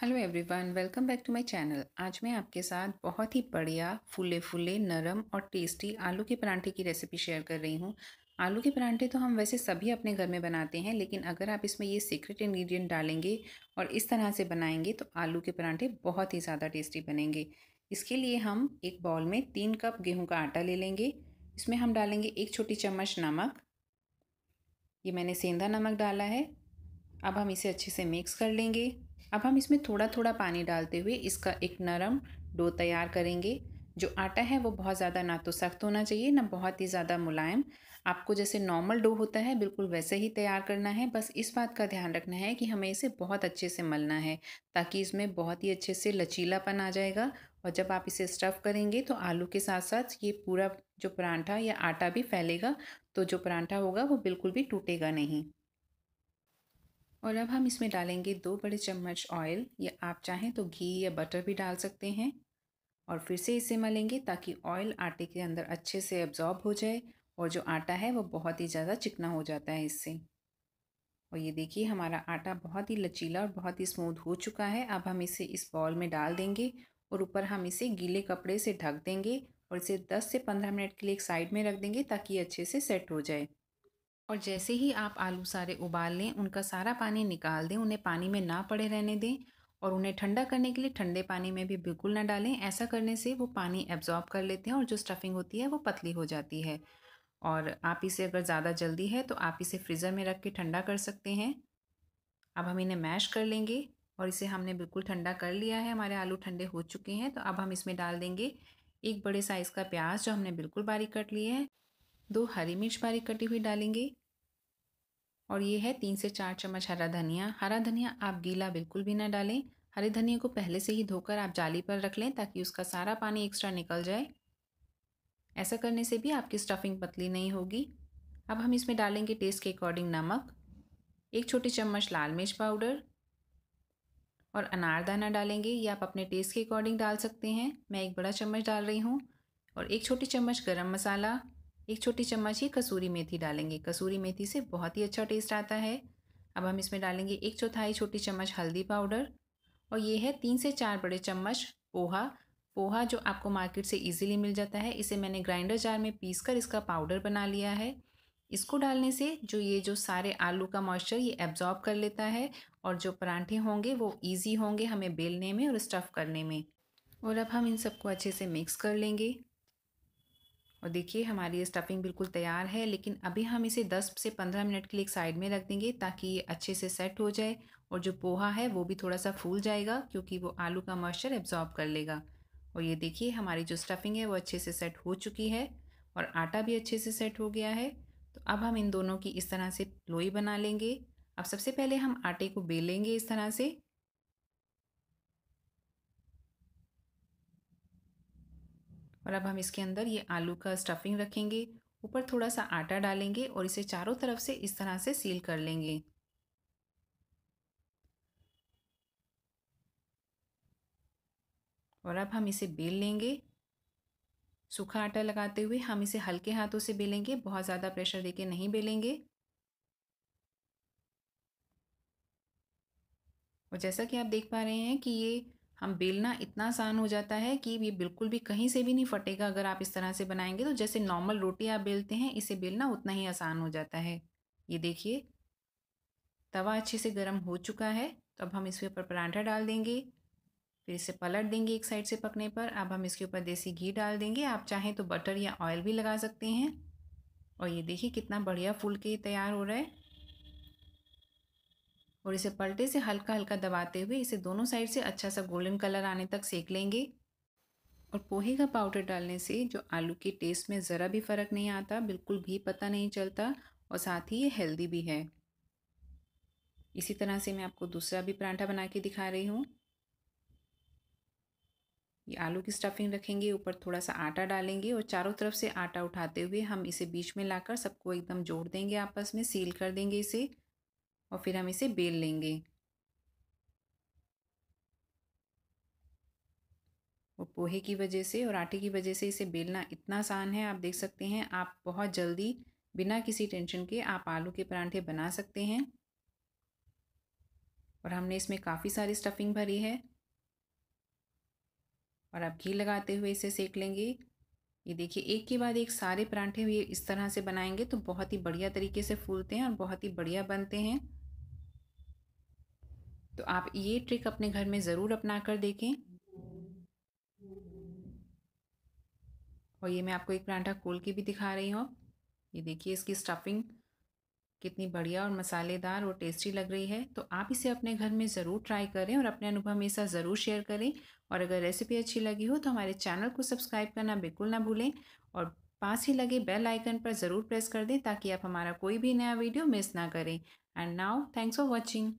hello everyone welcome back to my channel आज मैं आपके साथ बहुत ही बढ़िया फूले फूले नरम और टेस्टी आलू के परांठे की रेसिपी शेयर कर रही हूँ आलू के परांठे तो हम वैसे सभी अपने घर में बनाते हैं लेकिन अगर आप इसमें ये सीक्रेट इंग्रेडिएंट डालेंगे और इस तरह से बनाएंगे तो आलू के परांठे बहुत ही ज़्यादा टेस्टी बनेंगे इसके लिए हम एक बाउल में तीन कप गेहूँ का आटा ले लेंगे इसमें हम डालेंगे एक छोटी चम्मच नमक ये मैंने सेंधा नमक डाला है अब हम इसे अच्छे से मिक्स कर लेंगे अब हम इसमें थोड़ा थोड़ा पानी डालते हुए इसका एक नरम डो तैयार करेंगे जो आटा है वो बहुत ज़्यादा ना तो सख्त होना चाहिए ना बहुत ही ज़्यादा मुलायम आपको जैसे नॉर्मल डो होता है बिल्कुल वैसे ही तैयार करना है बस इस बात का ध्यान रखना है कि हमें इसे बहुत अच्छे से मलना है ताकि इसमें बहुत ही अच्छे से लचीलापन आ जाएगा और जब आप इसे स्टफ़ करेंगे तो आलू के साथ साथ ये पूरा जो परांठा या आटा भी फैलेगा तो जो परांठा होगा वो बिल्कुल भी टूटेगा नहीं और अब हम इसमें डालेंगे दो बड़े चम्मच ऑयल या आप चाहें तो घी या बटर भी डाल सकते हैं और फिर से इसे मलेंगे ताकि ऑयल आटे के अंदर अच्छे से एब्जॉर्ब हो जाए और जो आटा है वो बहुत ही ज़्यादा चिकना हो जाता है इससे और ये देखिए हमारा आटा बहुत ही लचीला और बहुत ही स्मूथ हो चुका है अब हम इसे इस बॉल में डाल देंगे और ऊपर हम इसे गीले कपड़े से ढक देंगे और इसे 10 से 15 मिनट के लिए एक साइड में रख देंगे ताकि अच्छे से सेट हो जाए और जैसे ही आप आलू सारे उबाल लें उनका सारा पानी निकाल दें उन्हें पानी में ना पड़े रहने दें और उन्हें ठंडा करने के लिए ठंडे पानी में भी बिल्कुल ना डालें ऐसा करने से वो पानी एब्जॉर्ब कर लेते हैं और जो स्टफिंग होती है वो पतली हो जाती है और आप इसे अगर ज़्यादा जल्दी है तो आप इसे फ्रीज़र में रख के ठंडा कर सकते हैं अब हम इन्हें मैश कर लेंगे और इसे हमने बिल्कुल ठंडा कर लिया है हमारे आलू ठंडे हो चुके हैं तो अब हम इसमें डाल देंगे एक बड़े साइज़ का प्याज जो हमने बिल्कुल बारीक कट लिए है दो हरी मिर्च बारीक कटी हुई डालेंगे और ये है तीन से चार चम्मच हरा धनिया हरा धनिया आप गीला बिल्कुल भी ना डालें हरे धनिया को पहले से ही धोकर आप जाली पर रख लें ताकि उसका सारा पानी एक्स्ट्रा निकल जाए ऐसा करने से भी आपकी स्टफिंग पतली नहीं होगी अब हम इसमें डालेंगे टेस्ट के अकॉर्डिंग नमक एक छोटी चम्मच लाल मिर्च पाउडर और अनारदाना डालेंगे ये आप अपने टेस्ट के अकॉर्डिंग डाल सकते हैं मैं एक बड़ा चम्मच डाल रही हूँ और एक छोटी चम्मच गरम मसाला एक छोटी चम्मच ही कसूरी मेथी डालेंगे कसूरी मेथी से बहुत ही अच्छा टेस्ट आता है अब हम इसमें डालेंगे एक चौथाई छोटी चम्मच हल्दी पाउडर और ये है तीन से चार बड़े चम्मच पोहा पोहा जो आपको मार्केट से इजीली मिल जाता है इसे मैंने ग्राइंडर जार में पीस कर इसका पाउडर बना लिया है इसको डालने से जो ये जो सारे आलू का मॉइस्चर ये एब्जॉर्ब कर लेता है और जो परांठे होंगे वो ईजी होंगे हमें बेलने में और स्टफ़ करने में और अब हम इन सबको अच्छे से मिक्स कर लेंगे और देखिए हमारी ये स्टफिंग बिल्कुल तैयार है लेकिन अभी हम इसे 10 से 15 मिनट के लिए एक साइड में रख देंगे ताकि ये अच्छे से सेट हो जाए और जो पोहा है वो भी थोड़ा सा फूल जाएगा क्योंकि वो आलू का मॉइस्चर एब्जॉर्ब कर लेगा और ये देखिए हमारी जो स्टफिंग है वो अच्छे से सेट हो चुकी है और आटा भी अच्छे से सेट हो गया है तो अब हम इन दोनों की इस तरह से लोई बना लेंगे अब सबसे पहले हम आटे को बेलेंगे इस तरह से और अब हम इसके अंदर ये आलू का स्टफिंग रखेंगे ऊपर थोड़ा सा आटा डालेंगे और इसे चारों तरफ से इस तरह से सील कर लेंगे और अब हम इसे बेल लेंगे सूखा आटा लगाते हुए हम इसे हल्के हाथों से बेलेंगे बहुत ज़्यादा प्रेशर देके नहीं बेलेंगे और जैसा कि आप देख पा रहे हैं कि ये हम बेलना इतना आसान हो जाता है कि ये बिल्कुल भी कहीं से भी नहीं फटेगा अगर आप इस तरह से बनाएंगे तो जैसे नॉर्मल रोटी आप बेलते हैं इसे बेलना उतना ही आसान हो जाता है ये देखिए तवा अच्छे से गर्म हो चुका है तो अब हम इसके ऊपर परांठा डाल देंगे फिर इसे पलट देंगे एक साइड से पकने पर अब हम इसके ऊपर देसी घी डाल देंगे आप चाहें तो बटर या ऑयल भी लगा सकते हैं और ये देखिए कितना बढ़िया फुल के तैयार हो रहा है और इसे पलटे से हल्का हल्का दबाते हुए इसे दोनों साइड से अच्छा सा गोल्डन कलर आने तक सेक लेंगे और पोहे का पाउडर डालने से जो आलू के टेस्ट में ज़रा भी फ़र्क नहीं आता बिल्कुल भी पता नहीं चलता और साथ ही ये हेल्दी भी है इसी तरह से मैं आपको दूसरा भी परांठा बना के दिखा रही हूँ ये आलू की स्टफिंग रखेंगे ऊपर थोड़ा सा आटा डालेंगे और चारों तरफ से आटा उठाते हुए हम इसे बीच में लाकर सबको एकदम जोड़ देंगे आपस में सील कर देंगे इसे और फिर हम इसे बेल लेंगे और पोहे की वजह से और आटे की वजह से इसे बेलना इतना आसान है आप देख सकते हैं आप बहुत जल्दी बिना किसी टेंशन के आप आलू के परांठे बना सकते हैं और हमने इसमें काफ़ी सारी स्टफिंग भरी है और आप घी लगाते हुए इसे सेक लेंगे ये देखिए एक के बाद एक सारे परांठे हुए इस तरह से बनाएंगे तो बहुत ही बढ़िया तरीके से फूलते हैं और बहुत ही बढ़िया बनते हैं तो आप ये ट्रिक अपने घर में ज़रूर अपना कर देखें और ये मैं आपको एक परांठा खोल के भी दिखा रही हूँ ये देखिए इसकी स्टफिंग कितनी बढ़िया और मसालेदार और टेस्टी लग रही है तो आप इसे अपने घर में ज़रूर ट्राई करें और अपने अनुभव मेरे साथ ज़रूर शेयर करें और अगर रेसिपी अच्छी लगी हो तो हमारे चैनल को सब्सक्राइब करना बिल्कुल ना भूलें और पास ही लगे बेल आइकन पर ज़रूर प्रेस कर दें ताकि आप हमारा कोई भी नया वीडियो मिस ना करें and now thanks for watching